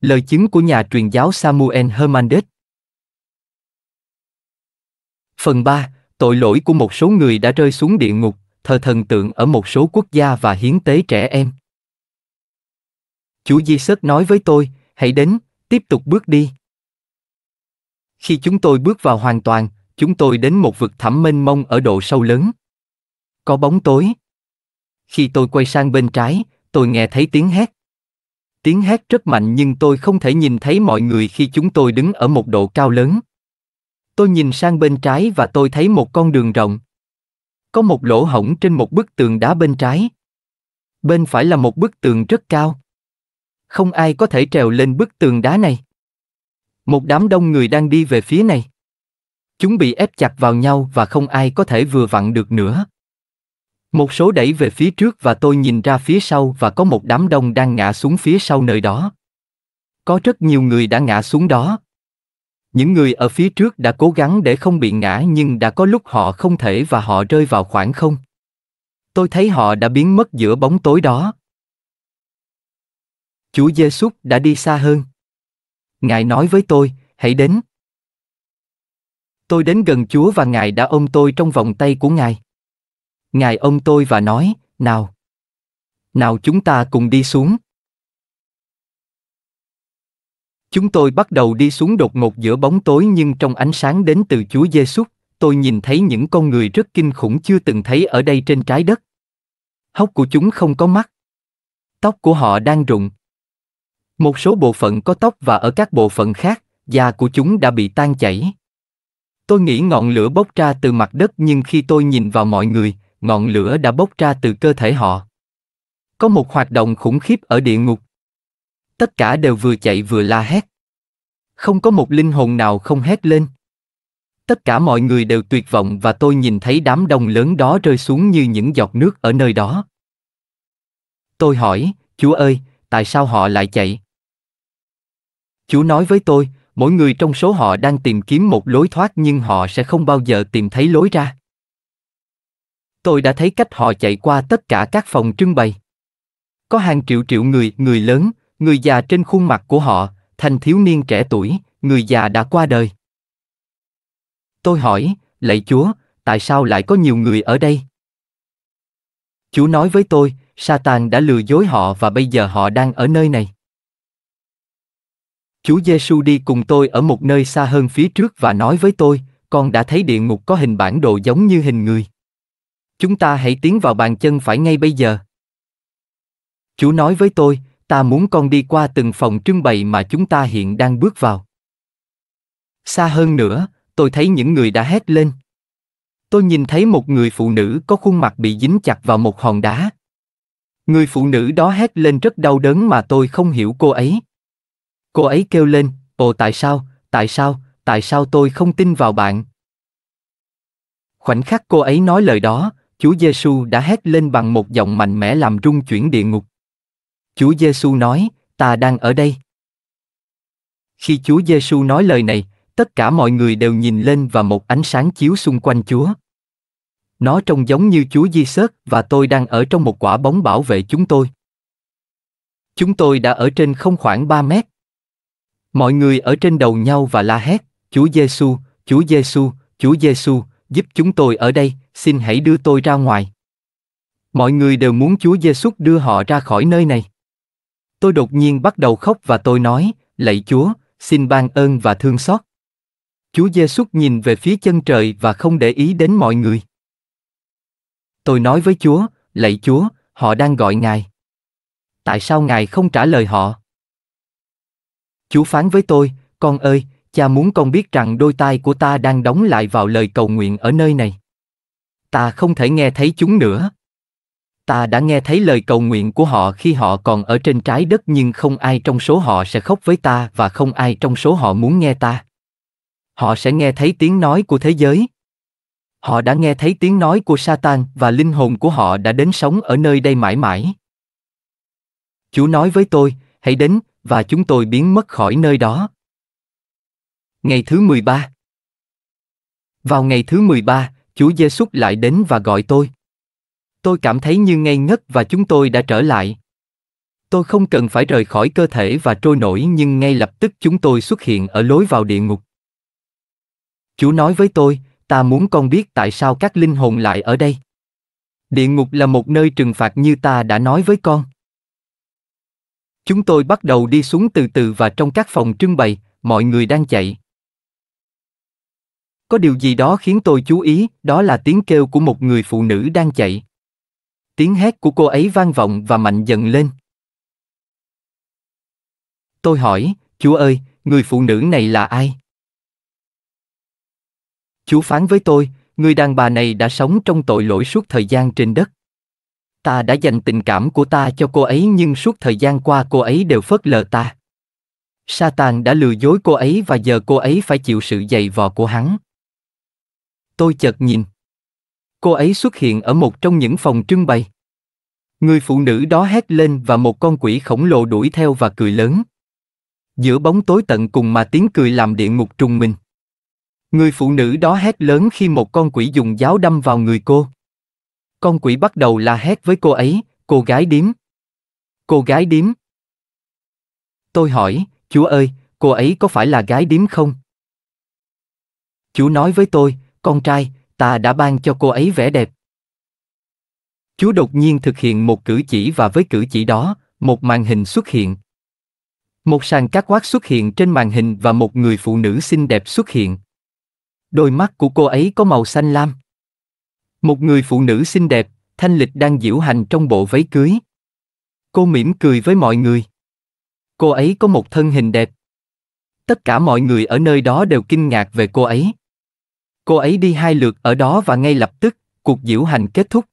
Lời chứng của nhà truyền giáo Samuel Hernandez Phần 3, tội lỗi của một số người đã rơi xuống địa ngục, thờ thần tượng ở một số quốc gia và hiến tế trẻ em. Chúa Giêsu nói với tôi, hãy đến, tiếp tục bước đi. Khi chúng tôi bước vào hoàn toàn, chúng tôi đến một vực thẳm mênh mông ở độ sâu lớn. Có bóng tối. Khi tôi quay sang bên trái, tôi nghe thấy tiếng hét tiếng hét rất mạnh nhưng tôi không thể nhìn thấy mọi người khi chúng tôi đứng ở một độ cao lớn. Tôi nhìn sang bên trái và tôi thấy một con đường rộng. Có một lỗ hổng trên một bức tường đá bên trái. Bên phải là một bức tường rất cao. Không ai có thể trèo lên bức tường đá này. Một đám đông người đang đi về phía này. Chúng bị ép chặt vào nhau và không ai có thể vừa vặn được nữa. Một số đẩy về phía trước và tôi nhìn ra phía sau và có một đám đông đang ngã xuống phía sau nơi đó. Có rất nhiều người đã ngã xuống đó. Những người ở phía trước đã cố gắng để không bị ngã nhưng đã có lúc họ không thể và họ rơi vào khoảng không. Tôi thấy họ đã biến mất giữa bóng tối đó. Chúa Giêsu đã đi xa hơn. Ngài nói với tôi, hãy đến. Tôi đến gần Chúa và Ngài đã ôm tôi trong vòng tay của Ngài ngài ông tôi và nói, nào. Nào chúng ta cùng đi xuống. Chúng tôi bắt đầu đi xuống đột ngột giữa bóng tối nhưng trong ánh sáng đến từ Chúa Giêsu, tôi nhìn thấy những con người rất kinh khủng chưa từng thấy ở đây trên trái đất. Hốc của chúng không có mắt. Tóc của họ đang rụng. Một số bộ phận có tóc và ở các bộ phận khác, da của chúng đã bị tan chảy. Tôi nghĩ ngọn lửa bốc ra từ mặt đất nhưng khi tôi nhìn vào mọi người, ngọn lửa đã bốc ra từ cơ thể họ. Có một hoạt động khủng khiếp ở địa ngục. Tất cả đều vừa chạy vừa la hét. Không có một linh hồn nào không hét lên. Tất cả mọi người đều tuyệt vọng và tôi nhìn thấy đám đông lớn đó rơi xuống như những giọt nước ở nơi đó. Tôi hỏi, Chúa ơi, tại sao họ lại chạy? Chúa nói với tôi, mỗi người trong số họ đang tìm kiếm một lối thoát nhưng họ sẽ không bao giờ tìm thấy lối ra tôi đã thấy cách họ chạy qua tất cả các phòng trưng bày. Có hàng triệu triệu người, người lớn, người già trên khuôn mặt của họ, thành thiếu niên trẻ tuổi, người già đã qua đời. Tôi hỏi, lạy Chúa, tại sao lại có nhiều người ở đây? Chúa nói với tôi, Satan đã lừa dối họ và bây giờ họ đang ở nơi này. Chúa Giêsu đi cùng tôi ở một nơi xa hơn phía trước và nói với tôi, con đã thấy địa ngục có hình bản đồ giống như hình người. Chúng ta hãy tiến vào bàn chân phải ngay bây giờ. Chú nói với tôi, ta muốn con đi qua từng phòng trưng bày mà chúng ta hiện đang bước vào. Xa hơn nữa, tôi thấy những người đã hét lên. Tôi nhìn thấy một người phụ nữ có khuôn mặt bị dính chặt vào một hòn đá. Người phụ nữ đó hét lên rất đau đớn mà tôi không hiểu cô ấy. Cô ấy kêu lên, ồ tại sao, tại sao, tại sao tôi không tin vào bạn. Khoảnh khắc cô ấy nói lời đó, Chúa Giêsu đã hét lên bằng một giọng mạnh mẽ làm rung chuyển địa ngục. Chúa Giêsu nói, ta đang ở đây. Khi Chúa Giêsu nói lời này, tất cả mọi người đều nhìn lên và một ánh sáng chiếu xung quanh Chúa. Nó trông giống như Chúa Giêsu và tôi đang ở trong một quả bóng bảo vệ chúng tôi. Chúng tôi đã ở trên không khoảng 3 mét. Mọi người ở trên đầu nhau và la hét, Chúa Giêsu, Chúa Giêsu, Chúa Giêsu, giúp chúng tôi ở đây, xin hãy đưa tôi ra ngoài. Mọi người đều muốn Chúa Giêsu đưa họ ra khỏi nơi này. Tôi đột nhiên bắt đầu khóc và tôi nói, lạy Chúa, xin ban ơn và thương xót. Chúa Giêsu nhìn về phía chân trời và không để ý đến mọi người. Tôi nói với Chúa, lạy Chúa, họ đang gọi Ngài. Tại sao Ngài không trả lời họ? Chúa phán với tôi, con ơi, cha muốn con biết rằng đôi tai của ta đang đóng lại vào lời cầu nguyện ở nơi này ta không thể nghe thấy chúng nữa ta đã nghe thấy lời cầu nguyện của họ khi họ còn ở trên trái đất nhưng không ai trong số họ sẽ khóc với ta và không ai trong số họ muốn nghe ta họ sẽ nghe thấy tiếng nói của thế giới họ đã nghe thấy tiếng nói của satan và linh hồn của họ đã đến sống ở nơi đây mãi mãi chúa nói với tôi hãy đến và chúng tôi biến mất khỏi nơi đó. Ngày thứ 13 Vào ngày thứ 13, Chúa Giêsu lại đến và gọi tôi. Tôi cảm thấy như ngây ngất và chúng tôi đã trở lại. Tôi không cần phải rời khỏi cơ thể và trôi nổi nhưng ngay lập tức chúng tôi xuất hiện ở lối vào địa ngục. Chúa nói với tôi, ta muốn con biết tại sao các linh hồn lại ở đây. Địa ngục là một nơi trừng phạt như ta đã nói với con. Chúng tôi bắt đầu đi xuống từ từ và trong các phòng trưng bày, mọi người đang chạy. Có điều gì đó khiến tôi chú ý, đó là tiếng kêu của một người phụ nữ đang chạy. Tiếng hét của cô ấy vang vọng và mạnh dần lên. Tôi hỏi, Chúa ơi, người phụ nữ này là ai? Chúa phán với tôi, người đàn bà này đã sống trong tội lỗi suốt thời gian trên đất. Ta đã dành tình cảm của ta cho cô ấy nhưng suốt thời gian qua cô ấy đều phớt lờ ta. Satan đã lừa dối cô ấy và giờ cô ấy phải chịu sự dày vò của hắn tôi chợt nhìn. Cô ấy xuất hiện ở một trong những phòng trưng bày. Người phụ nữ đó hét lên và một con quỷ khổng lồ đuổi theo và cười lớn. Giữa bóng tối tận cùng mà tiếng cười làm địa ngục trùng mình. Người phụ nữ đó hét lớn khi một con quỷ dùng giáo đâm vào người cô. Con quỷ bắt đầu la hét với cô ấy, cô gái điếm. Cô gái điếm. Tôi hỏi, Chúa ơi, cô ấy có phải là gái điếm không? Chúa nói với tôi, con trai, ta đã ban cho cô ấy vẻ đẹp. Chúa đột nhiên thực hiện một cử chỉ và với cử chỉ đó, một màn hình xuất hiện. Một sàn cát quát xuất hiện trên màn hình và một người phụ nữ xinh đẹp xuất hiện. Đôi mắt của cô ấy có màu xanh lam. Một người phụ nữ xinh đẹp, thanh lịch đang diễu hành trong bộ váy cưới. Cô mỉm cười với mọi người. Cô ấy có một thân hình đẹp. Tất cả mọi người ở nơi đó đều kinh ngạc về cô ấy. Cô ấy đi hai lượt ở đó và ngay lập tức, cuộc diễu hành kết thúc.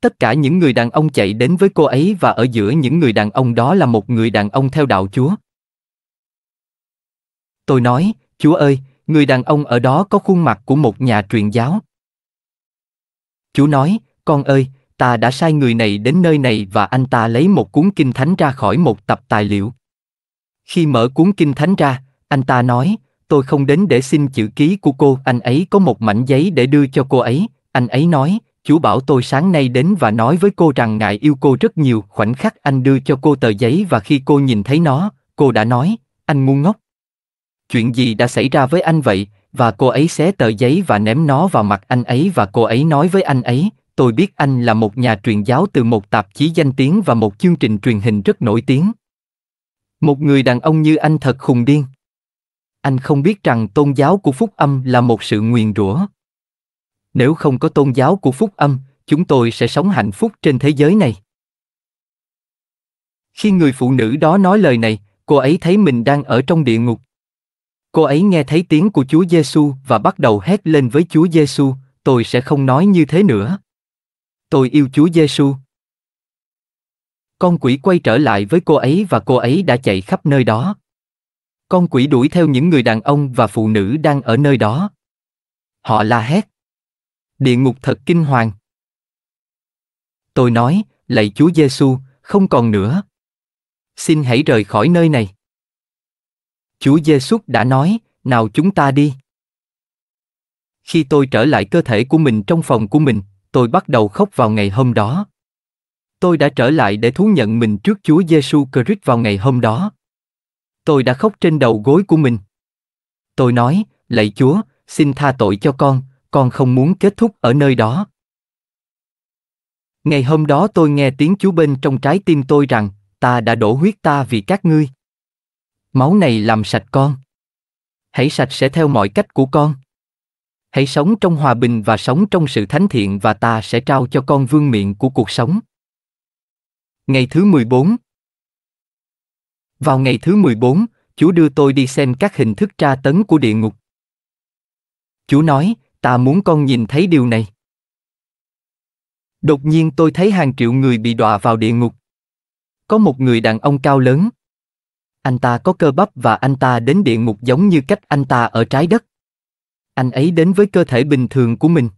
Tất cả những người đàn ông chạy đến với cô ấy và ở giữa những người đàn ông đó là một người đàn ông theo đạo Chúa. Tôi nói, Chúa ơi, người đàn ông ở đó có khuôn mặt của một nhà truyền giáo. Chúa nói, con ơi, ta đã sai người này đến nơi này và anh ta lấy một cuốn kinh thánh ra khỏi một tập tài liệu. Khi mở cuốn kinh thánh ra, anh ta nói, tôi không đến để xin chữ ký của cô. Anh ấy có một mảnh giấy để đưa cho cô ấy. Anh ấy nói, chú bảo tôi sáng nay đến và nói với cô rằng ngài yêu cô rất nhiều. Khoảnh khắc anh đưa cho cô tờ giấy và khi cô nhìn thấy nó, cô đã nói, anh ngu ngốc. Chuyện gì đã xảy ra với anh vậy? Và cô ấy xé tờ giấy và ném nó vào mặt anh ấy và cô ấy nói với anh ấy, tôi biết anh là một nhà truyền giáo từ một tạp chí danh tiếng và một chương trình truyền hình rất nổi tiếng. Một người đàn ông như anh thật khùng điên anh không biết rằng tôn giáo của phúc âm là một sự nguyền rủa. Nếu không có tôn giáo của phúc âm, chúng tôi sẽ sống hạnh phúc trên thế giới này. Khi người phụ nữ đó nói lời này, cô ấy thấy mình đang ở trong địa ngục. Cô ấy nghe thấy tiếng của Chúa Giêsu và bắt đầu hét lên với Chúa Giêsu, tôi sẽ không nói như thế nữa. Tôi yêu Chúa Giêsu. Con quỷ quay trở lại với cô ấy và cô ấy đã chạy khắp nơi đó. Con quỷ đuổi theo những người đàn ông và phụ nữ đang ở nơi đó. Họ la hét. Địa ngục thật kinh hoàng. Tôi nói, lạy Chúa Giêsu, không còn nữa. Xin hãy rời khỏi nơi này. Chúa Giêsu đã nói, nào chúng ta đi. Khi tôi trở lại cơ thể của mình trong phòng của mình, tôi bắt đầu khóc vào ngày hôm đó. Tôi đã trở lại để thú nhận mình trước Chúa Giêsu Christ vào ngày hôm đó tôi đã khóc trên đầu gối của mình. Tôi nói, lạy Chúa, xin tha tội cho con, con không muốn kết thúc ở nơi đó. Ngày hôm đó tôi nghe tiếng Chúa bên trong trái tim tôi rằng, ta đã đổ huyết ta vì các ngươi. Máu này làm sạch con. Hãy sạch sẽ theo mọi cách của con. Hãy sống trong hòa bình và sống trong sự thánh thiện và ta sẽ trao cho con vương miện của cuộc sống. Ngày thứ 14, vào ngày thứ 14, Chúa đưa tôi đi xem các hình thức tra tấn của địa ngục. Chúa nói, ta muốn con nhìn thấy điều này. Đột nhiên tôi thấy hàng triệu người bị đọa vào địa ngục. Có một người đàn ông cao lớn. Anh ta có cơ bắp và anh ta đến địa ngục giống như cách anh ta ở trái đất. Anh ấy đến với cơ thể bình thường của mình.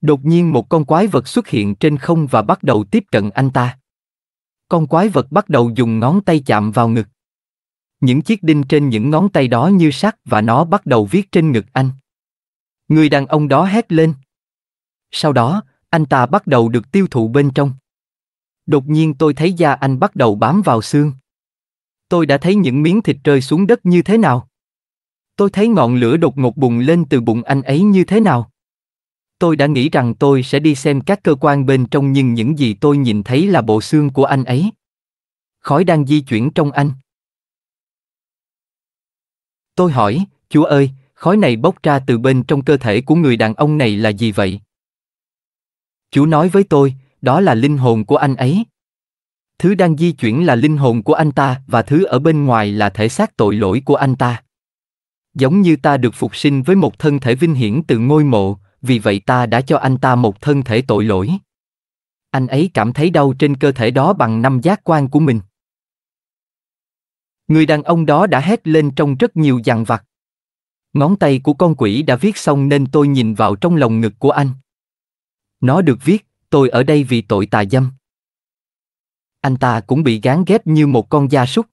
Đột nhiên một con quái vật xuất hiện trên không và bắt đầu tiếp cận anh ta con quái vật bắt đầu dùng ngón tay chạm vào ngực. Những chiếc đinh trên những ngón tay đó như sắt và nó bắt đầu viết trên ngực anh. Người đàn ông đó hét lên. Sau đó, anh ta bắt đầu được tiêu thụ bên trong. Đột nhiên tôi thấy da anh bắt đầu bám vào xương. Tôi đã thấy những miếng thịt rơi xuống đất như thế nào. Tôi thấy ngọn lửa đột ngột bùng lên từ bụng anh ấy như thế nào. Tôi đã nghĩ rằng tôi sẽ đi xem các cơ quan bên trong nhưng những gì tôi nhìn thấy là bộ xương của anh ấy. Khói đang di chuyển trong anh. Tôi hỏi, Chúa ơi, khói này bốc ra từ bên trong cơ thể của người đàn ông này là gì vậy? Chú nói với tôi, đó là linh hồn của anh ấy. Thứ đang di chuyển là linh hồn của anh ta và thứ ở bên ngoài là thể xác tội lỗi của anh ta. Giống như ta được phục sinh với một thân thể vinh hiển từ ngôi mộ, vì vậy ta đã cho anh ta một thân thể tội lỗi. Anh ấy cảm thấy đau trên cơ thể đó bằng năm giác quan của mình. Người đàn ông đó đã hét lên trong rất nhiều dằn vặt. Ngón tay của con quỷ đã viết xong nên tôi nhìn vào trong lòng ngực của anh. Nó được viết, tôi ở đây vì tội tà dâm. Anh ta cũng bị gán ghép như một con gia súc.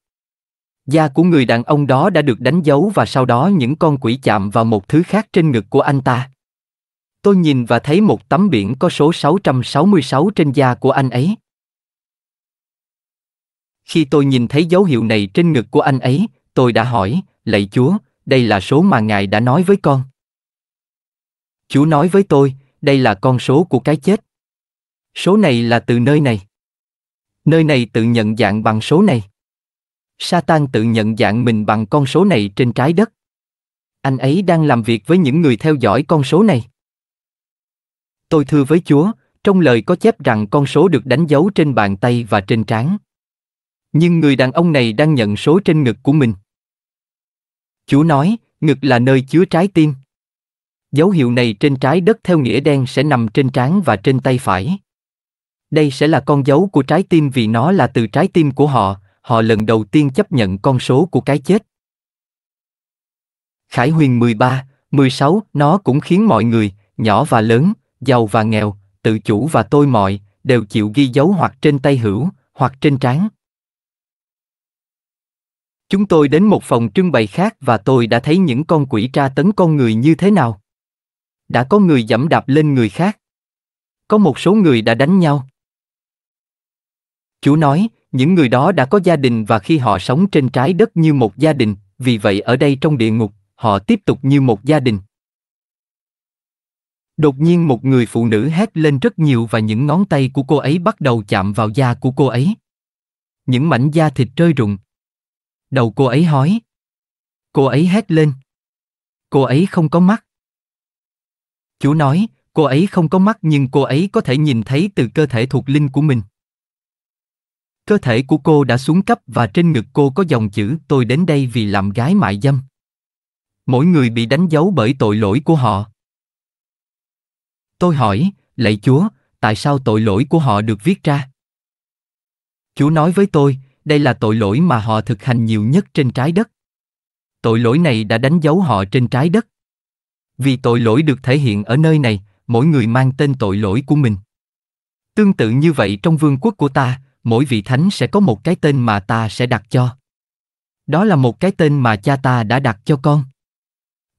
Da của người đàn ông đó đã được đánh dấu và sau đó những con quỷ chạm vào một thứ khác trên ngực của anh ta tôi nhìn và thấy một tấm biển có số 666 trên da của anh ấy. Khi tôi nhìn thấy dấu hiệu này trên ngực của anh ấy, tôi đã hỏi, lạy Chúa, đây là số mà Ngài đã nói với con. Chúa nói với tôi, đây là con số của cái chết. Số này là từ nơi này. Nơi này tự nhận dạng bằng số này. Satan tự nhận dạng mình bằng con số này trên trái đất. Anh ấy đang làm việc với những người theo dõi con số này. Tôi thưa với Chúa, trong lời có chép rằng con số được đánh dấu trên bàn tay và trên trán. Nhưng người đàn ông này đang nhận số trên ngực của mình. Chúa nói, ngực là nơi chứa trái tim. Dấu hiệu này trên trái đất theo nghĩa đen sẽ nằm trên trán và trên tay phải. Đây sẽ là con dấu của trái tim vì nó là từ trái tim của họ, họ lần đầu tiên chấp nhận con số của cái chết. Khải Huyền 13, 16, nó cũng khiến mọi người, nhỏ và lớn, giàu và nghèo, tự chủ và tôi mọi, đều chịu ghi dấu hoặc trên tay hữu, hoặc trên trán. Chúng tôi đến một phòng trưng bày khác và tôi đã thấy những con quỷ tra tấn con người như thế nào. Đã có người dẫm đạp lên người khác. Có một số người đã đánh nhau. Chú nói, những người đó đã có gia đình và khi họ sống trên trái đất như một gia đình, vì vậy ở đây trong địa ngục, họ tiếp tục như một gia đình. Đột nhiên một người phụ nữ hét lên rất nhiều và những ngón tay của cô ấy bắt đầu chạm vào da của cô ấy. Những mảnh da thịt rơi rụng. Đầu cô ấy hói. Cô ấy hét lên. Cô ấy không có mắt. Chú nói, cô ấy không có mắt nhưng cô ấy có thể nhìn thấy từ cơ thể thuộc linh của mình. Cơ thể của cô đã xuống cấp và trên ngực cô có dòng chữ tôi đến đây vì làm gái mại dâm. Mỗi người bị đánh dấu bởi tội lỗi của họ. Tôi hỏi, lạy Chúa, tại sao tội lỗi của họ được viết ra? Chúa nói với tôi, đây là tội lỗi mà họ thực hành nhiều nhất trên trái đất. Tội lỗi này đã đánh dấu họ trên trái đất. Vì tội lỗi được thể hiện ở nơi này, mỗi người mang tên tội lỗi của mình. Tương tự như vậy trong vương quốc của ta, mỗi vị thánh sẽ có một cái tên mà ta sẽ đặt cho. Đó là một cái tên mà cha ta đã đặt cho con.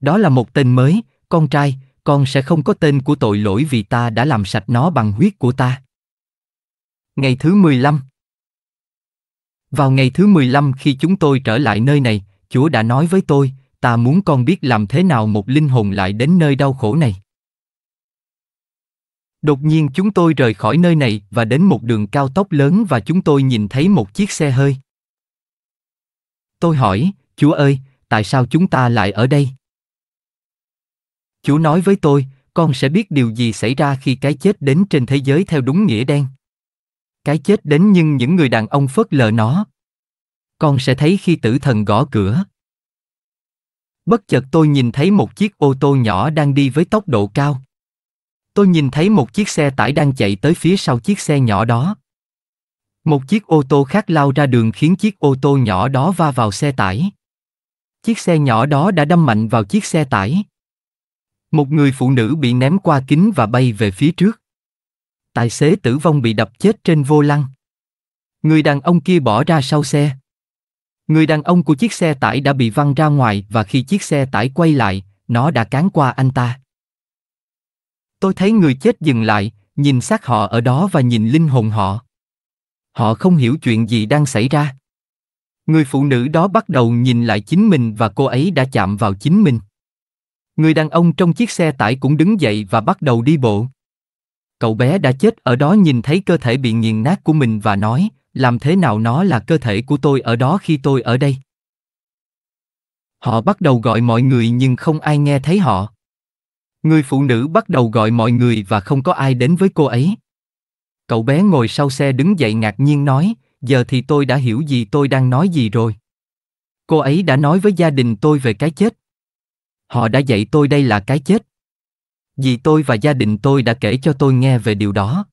Đó là một tên mới, con trai, con sẽ không có tên của tội lỗi vì ta đã làm sạch nó bằng huyết của ta. Ngày thứ 15 Vào ngày thứ 15 khi chúng tôi trở lại nơi này, Chúa đã nói với tôi, ta muốn con biết làm thế nào một linh hồn lại đến nơi đau khổ này. Đột nhiên chúng tôi rời khỏi nơi này và đến một đường cao tốc lớn và chúng tôi nhìn thấy một chiếc xe hơi. Tôi hỏi, Chúa ơi, tại sao chúng ta lại ở đây? Chúa nói với tôi, con sẽ biết điều gì xảy ra khi cái chết đến trên thế giới theo đúng nghĩa đen. Cái chết đến nhưng những người đàn ông phớt lờ nó. Con sẽ thấy khi tử thần gõ cửa. Bất chợt tôi nhìn thấy một chiếc ô tô nhỏ đang đi với tốc độ cao. Tôi nhìn thấy một chiếc xe tải đang chạy tới phía sau chiếc xe nhỏ đó. Một chiếc ô tô khác lao ra đường khiến chiếc ô tô nhỏ đó va vào xe tải. Chiếc xe nhỏ đó đã đâm mạnh vào chiếc xe tải. Một người phụ nữ bị ném qua kính và bay về phía trước. Tài xế tử vong bị đập chết trên vô lăng. Người đàn ông kia bỏ ra sau xe. Người đàn ông của chiếc xe tải đã bị văng ra ngoài và khi chiếc xe tải quay lại, nó đã cán qua anh ta. Tôi thấy người chết dừng lại, nhìn xác họ ở đó và nhìn linh hồn họ. Họ không hiểu chuyện gì đang xảy ra. Người phụ nữ đó bắt đầu nhìn lại chính mình và cô ấy đã chạm vào chính mình. Người đàn ông trong chiếc xe tải cũng đứng dậy và bắt đầu đi bộ. Cậu bé đã chết ở đó nhìn thấy cơ thể bị nghiền nát của mình và nói, làm thế nào nó là cơ thể của tôi ở đó khi tôi ở đây? Họ bắt đầu gọi mọi người nhưng không ai nghe thấy họ. Người phụ nữ bắt đầu gọi mọi người và không có ai đến với cô ấy. Cậu bé ngồi sau xe đứng dậy ngạc nhiên nói, giờ thì tôi đã hiểu gì tôi đang nói gì rồi. Cô ấy đã nói với gia đình tôi về cái chết. Họ đã dạy tôi đây là cái chết. Vì tôi và gia đình tôi đã kể cho tôi nghe về điều đó.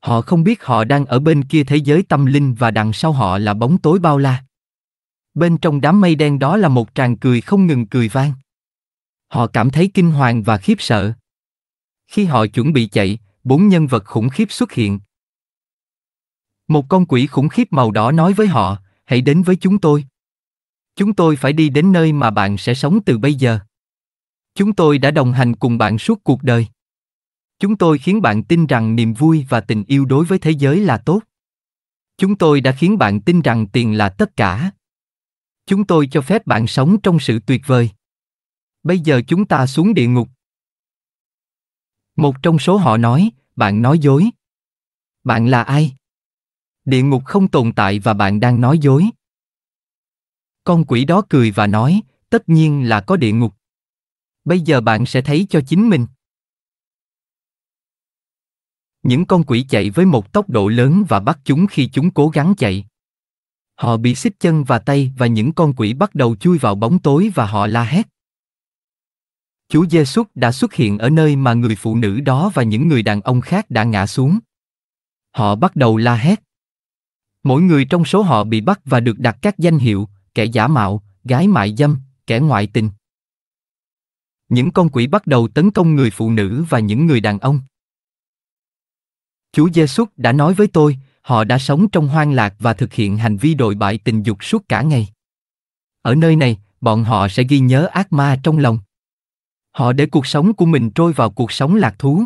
Họ không biết họ đang ở bên kia thế giới tâm linh và đằng sau họ là bóng tối bao la. Bên trong đám mây đen đó là một tràng cười không ngừng cười vang. Họ cảm thấy kinh hoàng và khiếp sợ. Khi họ chuẩn bị chạy, bốn nhân vật khủng khiếp xuất hiện. Một con quỷ khủng khiếp màu đỏ nói với họ, hãy đến với chúng tôi. Chúng tôi phải đi đến nơi mà bạn sẽ sống từ bây giờ. Chúng tôi đã đồng hành cùng bạn suốt cuộc đời. Chúng tôi khiến bạn tin rằng niềm vui và tình yêu đối với thế giới là tốt. Chúng tôi đã khiến bạn tin rằng tiền là tất cả. Chúng tôi cho phép bạn sống trong sự tuyệt vời. Bây giờ chúng ta xuống địa ngục. Một trong số họ nói, bạn nói dối. Bạn là ai? Địa ngục không tồn tại và bạn đang nói dối. Con quỷ đó cười và nói, tất nhiên là có địa ngục. Bây giờ bạn sẽ thấy cho chính mình. Những con quỷ chạy với một tốc độ lớn và bắt chúng khi chúng cố gắng chạy. Họ bị xích chân và tay và những con quỷ bắt đầu chui vào bóng tối và họ la hét. Chúa Giêsu đã xuất hiện ở nơi mà người phụ nữ đó và những người đàn ông khác đã ngã xuống. Họ bắt đầu la hét. Mỗi người trong số họ bị bắt và được đặt các danh hiệu, kẻ giả mạo, gái mại dâm, kẻ ngoại tình. Những con quỷ bắt đầu tấn công người phụ nữ và những người đàn ông. Chúa Giêsu đã nói với tôi, họ đã sống trong hoang lạc và thực hiện hành vi đồi bại tình dục suốt cả ngày. Ở nơi này, bọn họ sẽ ghi nhớ ác ma trong lòng. Họ để cuộc sống của mình trôi vào cuộc sống lạc thú.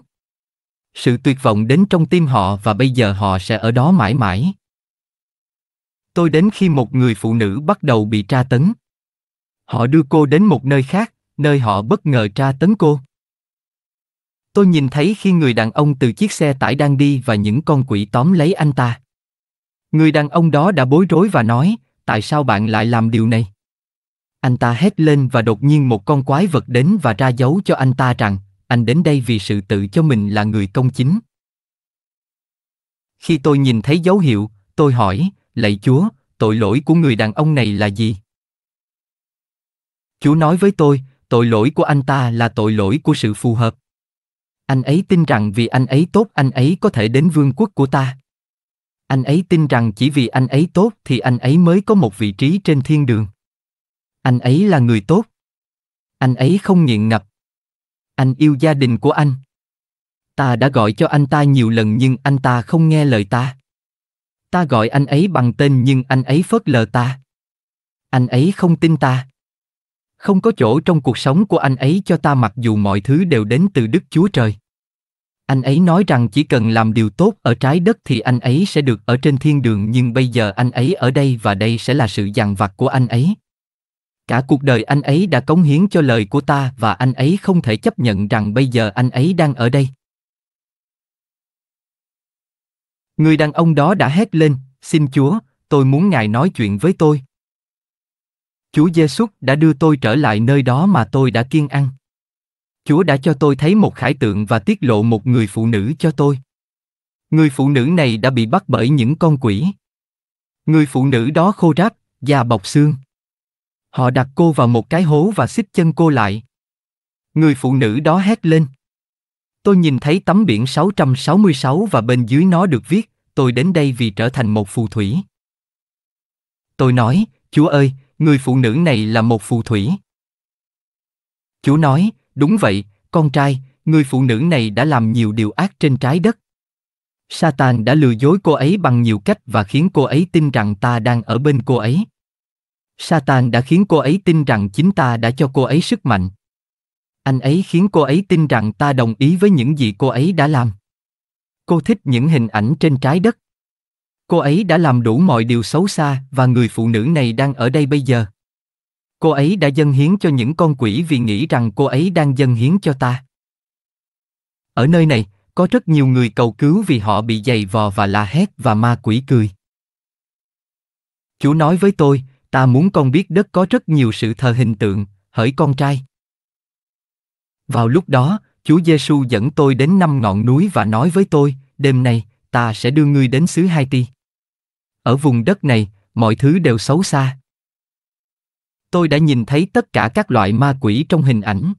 Sự tuyệt vọng đến trong tim họ và bây giờ họ sẽ ở đó mãi mãi tôi đến khi một người phụ nữ bắt đầu bị tra tấn. Họ đưa cô đến một nơi khác, nơi họ bất ngờ tra tấn cô. Tôi nhìn thấy khi người đàn ông từ chiếc xe tải đang đi và những con quỷ tóm lấy anh ta. Người đàn ông đó đã bối rối và nói, tại sao bạn lại làm điều này? Anh ta hét lên và đột nhiên một con quái vật đến và ra dấu cho anh ta rằng, anh đến đây vì sự tự cho mình là người công chính. Khi tôi nhìn thấy dấu hiệu, tôi hỏi, lạy Chúa, tội lỗi của người đàn ông này là gì? Chúa nói với tôi, tội lỗi của anh ta là tội lỗi của sự phù hợp. Anh ấy tin rằng vì anh ấy tốt anh ấy có thể đến vương quốc của ta. Anh ấy tin rằng chỉ vì anh ấy tốt thì anh ấy mới có một vị trí trên thiên đường. Anh ấy là người tốt. Anh ấy không nghiện ngập. Anh yêu gia đình của anh. Ta đã gọi cho anh ta nhiều lần nhưng anh ta không nghe lời ta ta gọi anh ấy bằng tên nhưng anh ấy phớt lờ ta anh ấy không tin ta không có chỗ trong cuộc sống của anh ấy cho ta mặc dù mọi thứ đều đến từ đức chúa trời anh ấy nói rằng chỉ cần làm điều tốt ở trái đất thì anh ấy sẽ được ở trên thiên đường nhưng bây giờ anh ấy ở đây và đây sẽ là sự dằn vặt của anh ấy cả cuộc đời anh ấy đã cống hiến cho lời của ta và anh ấy không thể chấp nhận rằng bây giờ anh ấy đang ở đây Người đàn ông đó đã hét lên, xin Chúa, tôi muốn Ngài nói chuyện với tôi. Chúa Giêsu đã đưa tôi trở lại nơi đó mà tôi đã kiên ăn. Chúa đã cho tôi thấy một khải tượng và tiết lộ một người phụ nữ cho tôi. Người phụ nữ này đã bị bắt bởi những con quỷ. Người phụ nữ đó khô ráp, da bọc xương. Họ đặt cô vào một cái hố và xích chân cô lại. Người phụ nữ đó hét lên. Tôi nhìn thấy tấm biển 666 và bên dưới nó được viết, tôi đến đây vì trở thành một phù thủy. Tôi nói, Chúa ơi, người phụ nữ này là một phù thủy. Chúa nói, đúng vậy, con trai, người phụ nữ này đã làm nhiều điều ác trên trái đất. Satan đã lừa dối cô ấy bằng nhiều cách và khiến cô ấy tin rằng ta đang ở bên cô ấy. Satan đã khiến cô ấy tin rằng chính ta đã cho cô ấy sức mạnh, anh ấy khiến cô ấy tin rằng ta đồng ý với những gì cô ấy đã làm cô thích những hình ảnh trên trái đất cô ấy đã làm đủ mọi điều xấu xa và người phụ nữ này đang ở đây bây giờ cô ấy đã dâng hiến cho những con quỷ vì nghĩ rằng cô ấy đang dâng hiến cho ta ở nơi này có rất nhiều người cầu cứu vì họ bị giày vò và la hét và ma quỷ cười chú nói với tôi, ta muốn con biết đất có rất nhiều sự thờ hình tượng, hỡi con trai. Vào lúc đó, Chúa Giêsu dẫn tôi đến năm ngọn núi và nói với tôi, đêm nay, ta sẽ đưa ngươi đến xứ Haiti. Ở vùng đất này, mọi thứ đều xấu xa. Tôi đã nhìn thấy tất cả các loại ma quỷ trong hình ảnh.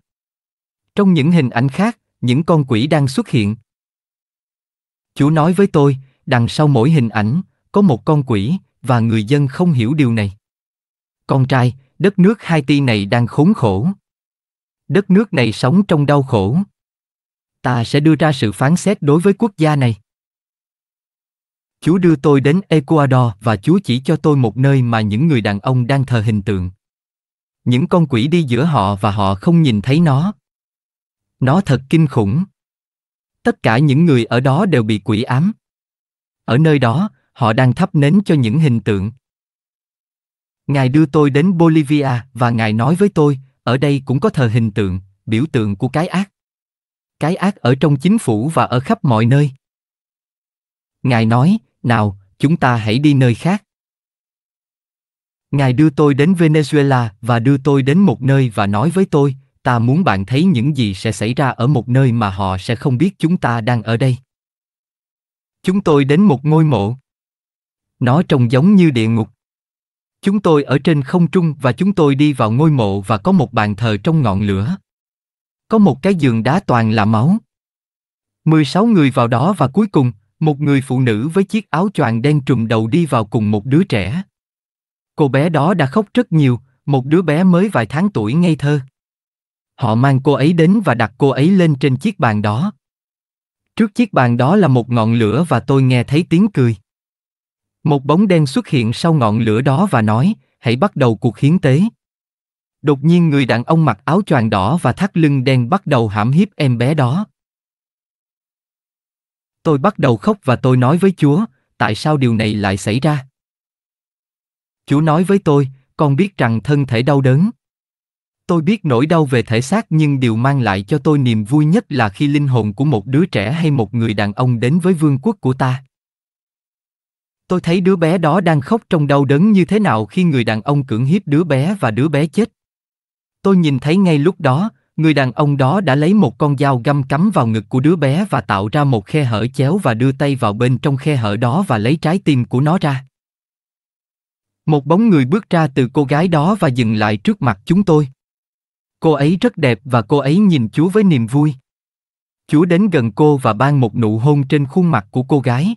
Trong những hình ảnh khác, những con quỷ đang xuất hiện. Chúa nói với tôi, đằng sau mỗi hình ảnh, có một con quỷ, và người dân không hiểu điều này. Con trai, đất nước Haiti này đang khốn khổ đất nước này sống trong đau khổ ta sẽ đưa ra sự phán xét đối với quốc gia này chúa đưa tôi đến ecuador và chúa chỉ cho tôi một nơi mà những người đàn ông đang thờ hình tượng những con quỷ đi giữa họ và họ không nhìn thấy nó nó thật kinh khủng tất cả những người ở đó đều bị quỷ ám ở nơi đó họ đang thắp nến cho những hình tượng ngài đưa tôi đến bolivia và ngài nói với tôi ở đây cũng có thờ hình tượng, biểu tượng của cái ác. Cái ác ở trong chính phủ và ở khắp mọi nơi. Ngài nói, nào, chúng ta hãy đi nơi khác. Ngài đưa tôi đến Venezuela và đưa tôi đến một nơi và nói với tôi, ta muốn bạn thấy những gì sẽ xảy ra ở một nơi mà họ sẽ không biết chúng ta đang ở đây. Chúng tôi đến một ngôi mộ. Nó trông giống như địa ngục. Chúng tôi ở trên không trung và chúng tôi đi vào ngôi mộ và có một bàn thờ trong ngọn lửa. Có một cái giường đá toàn là máu. 16 người vào đó và cuối cùng, một người phụ nữ với chiếc áo choàng đen trùm đầu đi vào cùng một đứa trẻ. Cô bé đó đã khóc rất nhiều, một đứa bé mới vài tháng tuổi ngây thơ. Họ mang cô ấy đến và đặt cô ấy lên trên chiếc bàn đó. Trước chiếc bàn đó là một ngọn lửa và tôi nghe thấy tiếng cười. Một bóng đen xuất hiện sau ngọn lửa đó và nói, hãy bắt đầu cuộc hiến tế. Đột nhiên người đàn ông mặc áo choàng đỏ và thắt lưng đen bắt đầu hãm hiếp em bé đó. Tôi bắt đầu khóc và tôi nói với Chúa, tại sao điều này lại xảy ra? Chúa nói với tôi, con biết rằng thân thể đau đớn. Tôi biết nỗi đau về thể xác nhưng điều mang lại cho tôi niềm vui nhất là khi linh hồn của một đứa trẻ hay một người đàn ông đến với vương quốc của ta. Tôi thấy đứa bé đó đang khóc trong đau đớn như thế nào khi người đàn ông cưỡng hiếp đứa bé và đứa bé chết. Tôi nhìn thấy ngay lúc đó, người đàn ông đó đã lấy một con dao găm cắm vào ngực của đứa bé và tạo ra một khe hở chéo và đưa tay vào bên trong khe hở đó và lấy trái tim của nó ra. Một bóng người bước ra từ cô gái đó và dừng lại trước mặt chúng tôi. Cô ấy rất đẹp và cô ấy nhìn Chúa với niềm vui. Chúa đến gần cô và ban một nụ hôn trên khuôn mặt của cô gái.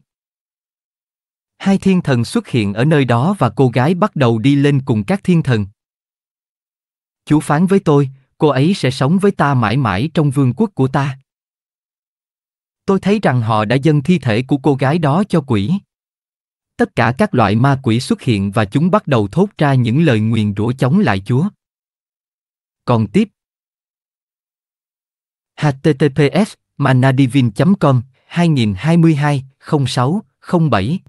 Hai thiên thần xuất hiện ở nơi đó và cô gái bắt đầu đi lên cùng các thiên thần. Chú phán với tôi, cô ấy sẽ sống với ta mãi mãi trong vương quốc của ta. Tôi thấy rằng họ đã dâng thi thể của cô gái đó cho quỷ. Tất cả các loại ma quỷ xuất hiện và chúng bắt đầu thốt ra những lời nguyền rủa chống lại Chúa. Còn tiếp. https manadivin com 2022 06 07